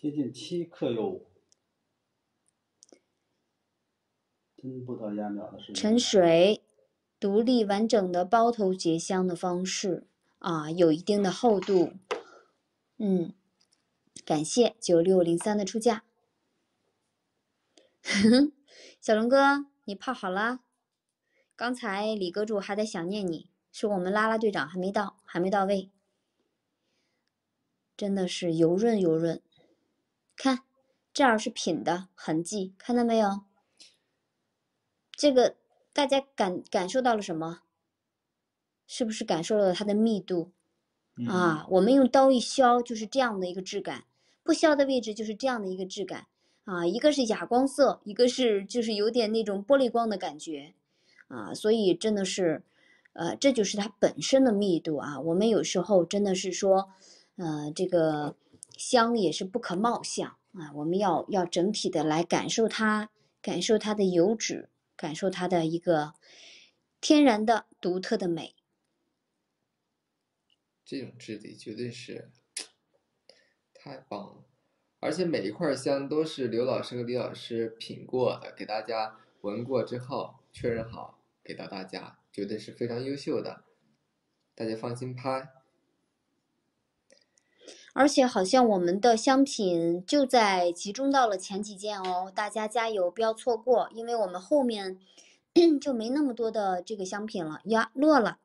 接近七克哟，真不的沉水，独立完整的包头结香的方式啊，有一定的厚度，嗯，感谢九六零三的出价，小龙哥，你泡好了，刚才李哥主还在想念你，是我们拉拉队长还没到，还没到位，真的是油润油润。看，这儿是品的痕迹，看到没有？这个大家感感受到了什么？是不是感受到了它的密度？啊，我们用刀一削就是这样的一个质感，不削的位置就是这样的一个质感啊。一个是哑光色，一个是就是有点那种玻璃光的感觉啊。所以真的是，呃，这就是它本身的密度啊。我们有时候真的是说，呃，这个。香也是不可貌相啊！我们要要整体的来感受它，感受它的油脂，感受它的一个天然的独特的美。这种质地绝对是太棒了，而且每一块香都是刘老师和李老师品过的，给大家闻过之后确认好给到大家，绝对是非常优秀的，大家放心拍。而且好像我们的香品就在集中到了前几件哦，大家加油，不要错过，因为我们后面 就没那么多的这个香品了呀，落了。